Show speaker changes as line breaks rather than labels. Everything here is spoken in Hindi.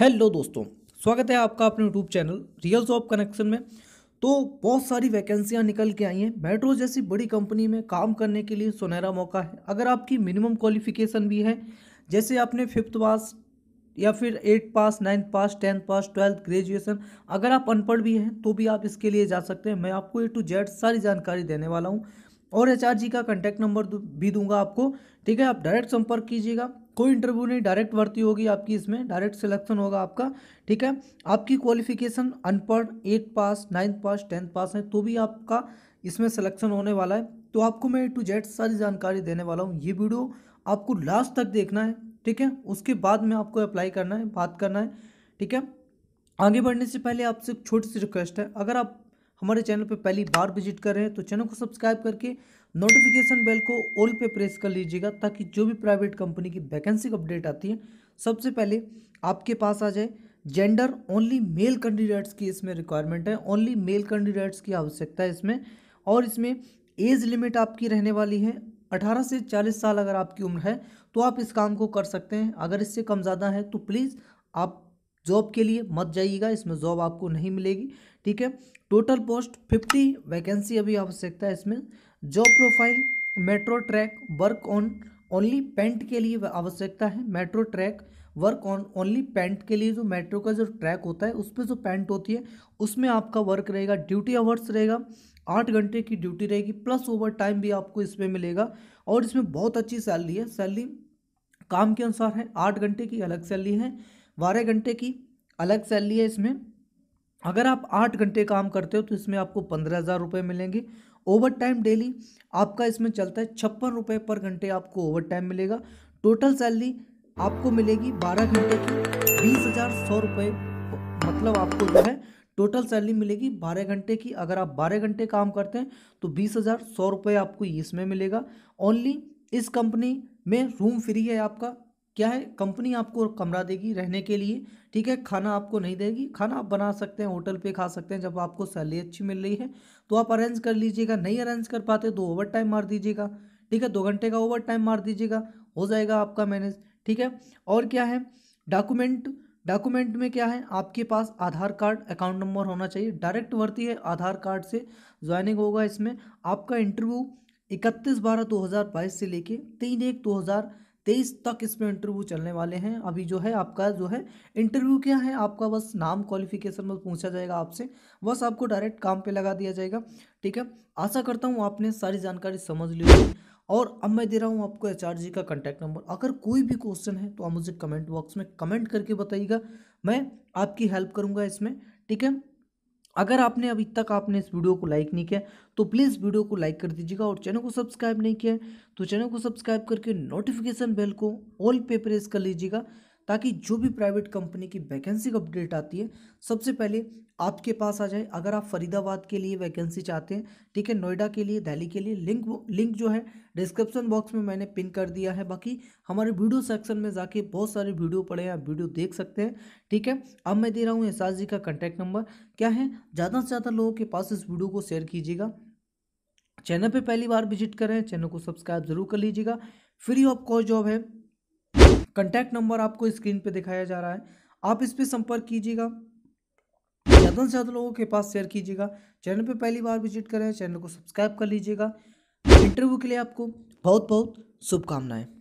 हेलो दोस्तों स्वागत है आपका अपने YouTube channel real job connection में तो बहुत सारी वैकेंसियां निकल के आई हैं मेट्रो जैसी बड़ी कंपनी में काम करने के लिए सुनहरा मौका है अगर आपकी मिनिमम क्वालिफिकेशन भी है जैसे आपने फिफ्थ पास या फिर eight pass ninth pass tenth pass twelfth graduation अगर आप अनपढ़ भी हैं तो भी आप इसके लिए जा सकते हैं मैं आपको ए टू जेड सारी जानकारी देने वाला हूँ और एच का कॉन्टैक्ट नंबर भी दूंगा आपको ठीक है आप डायरेक्ट संपर्क कीजिएगा कोई इंटरव्यू नहीं डायरेक्ट भर्ती होगी आपकी इसमें डायरेक्ट सिलेक्शन होगा आपका ठीक है आपकी क्वालिफिकेशन अनपढ़ eight pass ninth pass tenth pass है तो भी आपका इसमें सिलेक्शन होने वाला है तो आपको मैं ए टू जेड सारी जानकारी देने वाला हूँ ये वीडियो आपको लास्ट तक देखना है ठीक है उसके बाद में आपको अप्लाई करना है बात करना है ठीक है आगे बढ़ने से पहले आपसे एक छोटी सी रिक्वेस्ट है अगर आप हमारे चैनल पर पहली बार विजिट कर रहे हैं तो चैनल को सब्सक्राइब करके नोटिफिकेशन बेल को ऑल पे प्रेस कर लीजिएगा ताकि जो भी प्राइवेट कंपनी की वैकेंसी अपडेट आती है सबसे पहले आपके पास आ जाए जेंडर ओनली मेल कैंडिडेट्स की इसमें रिक्वायरमेंट है ओनली मेल कैंडिडेट्स की आवश्यकता है इसमें और इसमें एज लिमिट आपकी रहने वाली है 18 से 40 साल अगर आपकी उम्र है तो आप इस काम को कर सकते हैं अगर इससे कम ज़्यादा है तो प्लीज़ आप जॉब के लिए मत जाइएगा इसमें जॉब आपको नहीं मिलेगी ठीक है टोटल पोस्ट फिफ्टी वैकेंसी अभी आवश्यकता है इसमें job profile metro track work on only paint के लिए आवश्यकता है metro track work on only paint के लिए जो मेट्रो का जो ट्रैक होता है उस पर जो पेंट होती है उसमें आपका वर्क रहेगा ड्यूटी आवर्स रहेगा आठ घंटे की ड्यूटी रहेगी प्लस ओवर टाइम भी आपको इसमें मिलेगा और इसमें बहुत अच्छी सैलरी है सैलरी काम के अनुसार है आठ घंटे की अलग सैलरी है बारह घंटे की अलग सैलरी है इसमें अगर आप आठ घंटे काम करते हो तो इसमें आपको पंद्रह हज़ार रुपये मिलेंगे ओवर टाइम डेली आपका इसमें चलता है छप्पन रुपये पर घंटे आपको ओवर टाइम मिलेगा टोटल सैलरी आपको मिलेगी बारह घंटे की बीस हज़ार सौ रुपये मतलब आपको जो है टोटल सैलरी मिलेगी बारह घंटे की अगर आप बारह घंटे काम करते हैं तो बीस हज़ार सौ रुपये आपको इसमें मिलेगा ओनली इस कंपनी में रूम फ्री है आपका क्या है कंपनी आपको कमरा देगी रहने के लिए ठीक है खाना आपको नहीं देगी खाना आप बना सकते हैं होटल पे खा सकते हैं जब आपको सैलरी अच्छी मिल रही है तो आप अरेंज कर लीजिएगा नहीं अरेंज कर पाते तो ओवर टाइम मार दीजिएगा ठीक है दो घंटे का ओवर टाइम मार दीजिएगा हो जाएगा आपका मैनेज ठीक है और क्या है डॉक्यूमेंट डॉक्यूमेंट में क्या है आपके पास आधार कार्ड अकाउंट नंबर होना चाहिए डायरेक्ट भर्ती है आधार कार्ड से ज्वाइनिंग होगा इसमें आपका इंटरव्यू इकतीस बारह दो हज़ार बाईस से लेके तीन एक दो हज़ार तेईस तक इसमें इंटरव्यू चलने वाले हैं अभी जो है आपका जो है इंटरव्यू क्या है आपका बस नाम क्वालिफिकेशन बस पूछा जाएगा आपसे बस आपको डायरेक्ट काम पे लगा दिया जाएगा ठीक है आशा करता हूँ आपने सारी जानकारी समझ ली होगी और अब मैं दे रहा हूँ आपको एच जी का कॉन्टैक्ट नंबर अगर कोई भी क्वेश्चन है तो आप मुझे कमेंट बॉक्स में कमेंट करके बताइएगा मैं आपकी हेल्प करूँगा इसमें ठीक है अगर आपने अभी तक आपने इस वीडियो को लाइक नहीं किया तो प्लीज़ वीडियो को लाइक कर दीजिएगा और चैनल को सब्सक्राइब नहीं किया तो चैनल को सब्सक्राइब करके नोटिफिकेशन बेल को ऑल पे प्रेस कर लीजिएगा ताकि जो भी प्राइवेट कंपनी की वैकेंसी अपडेट आती है सबसे पहले आपके पास आ जाए अगर आप फरीदाबाद के लिए वैकेंसी चाहते हैं ठीक है नोएडा के लिए दिल्ली के लिए लिंक लिंक जो है डिस्क्रिप्शन बॉक्स में मैंने पिन कर दिया है बाकी हमारे वीडियो सेक्शन में जाके बहुत सारे वीडियो पड़े हैं आप वीडियो देख सकते हैं ठीक है अब मैं दे रहा हूँ एहसास जी का कॉन्टैक्ट नंबर क्या है ज़्यादा से ज़्यादा लोगों के पास इस वीडियो को शेयर कीजिएगा चैनल पर पहली बार विजिट करें चैनल को सब्सक्राइब जरूर कर लीजिएगा फ्री ऑफ कॉस्ट जॉब है कंटैक्ट नंबर आपको स्क्रीन पर दिखाया जा रहा है आप इस पर संपर्क कीजिएगा ज़्यादा से ज़्यादा लोगों के पास शेयर कीजिएगा चैनल पे पहली बार विजिट करें चैनल को सब्सक्राइब कर लीजिएगा इंटरव्यू के लिए आपको बहुत बहुत शुभकामनाएं